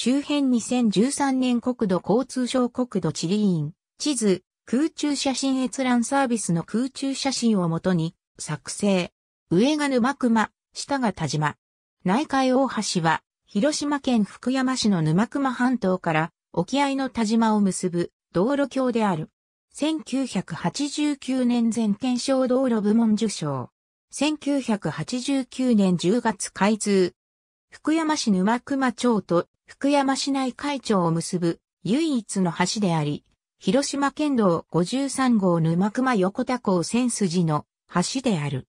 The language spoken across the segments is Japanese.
周辺2013年国土交通省国土地理院、地図、空中写真閲覧サービスの空中写真をもとに、作成。上が沼熊、下が田島。内海大橋は、広島県福山市の沼熊半島から沖合の田島を結ぶ道路橋である。1989年全県小道路部門受賞。1989年10月開通。福山市沼熊町と福山市内海町を結ぶ唯一の橋であり、広島県道53号沼熊横田港千筋の橋である。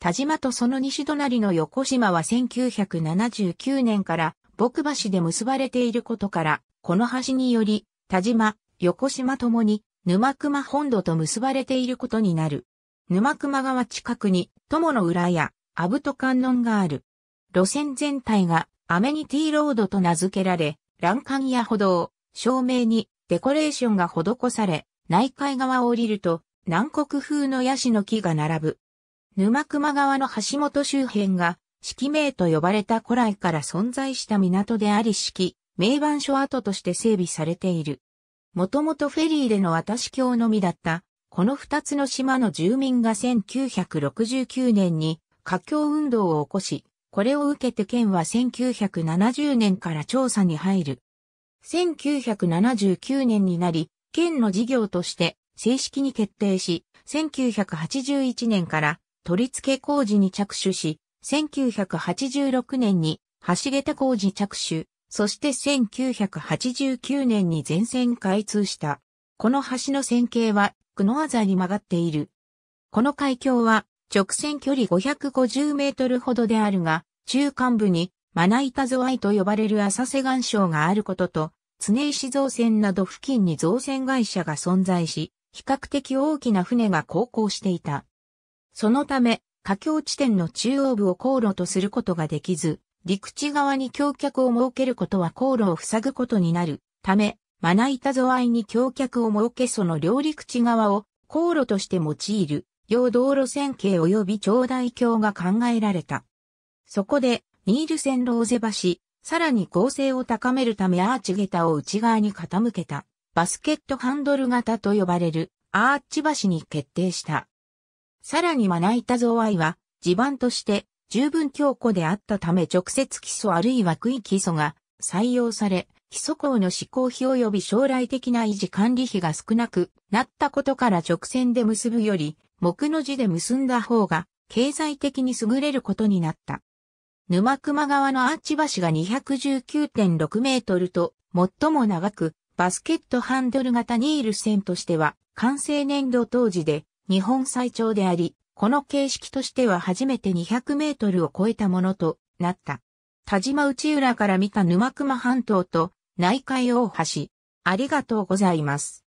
田島とその西隣の横島は1979年から木橋で結ばれていることから、この橋により、田島、横島ともに沼熊本土と結ばれていることになる。沼熊川近くに友の浦や阿武と観音がある。路線全体がアメニティロードと名付けられ、欄干や歩道、照明にデコレーションが施され、内海側を降りると、南国風のヤシの木が並ぶ。沼熊川の橋本周辺が、式名と呼ばれた古来から存在した港であり式、名番所跡として整備されている。もともとフェリーでの渡し橋のみだった、この二つの島の住民が1969年に、架橋運動を起こし、これを受けて県は1970年から調査に入る。1979年になり、県の事業として正式に決定し、1981年から取り付け工事に着手し、1986年に橋桁工事着手、そして1989年に全線開通した。この橋の線形は、久野あざに曲がっている。この海峡は、直線距離550メートルほどであるが、中間部にマナイタゾワイと呼ばれる浅瀬岩礁があることと、常石造船など付近に造船会社が存在し、比較的大きな船が航行していた。そのため、架境地点の中央部を航路とすることができず、陸地側に橋脚を設けることは航路を塞ぐことになるため、まな板沿いに橋脚を設けその両陸地側を航路として用いる用道路線形及び長大橋が考えられた。そこで、ニール線ローゼ橋、さらに構成を高めるためアーチ桁を内側に傾けた、バスケットハンドル型と呼ばれるアーチ橋に決定した。さらにまな板造愛は、地盤として十分強固であったため直接基礎あるいは区域基礎が採用され、基礎工の施工費及び将来的な維持管理費が少なくなったことから直線で結ぶより木の字で結んだ方が経済的に優れることになった。沼熊川のアーチ橋が219.6メートルと最も長くバスケットハンドル型ニール線としては完成年度当時で日本最長であり、この形式としては初めて200メートルを超えたものとなった。田島内浦から見た沼熊半島と内海大橋。ありがとうございます。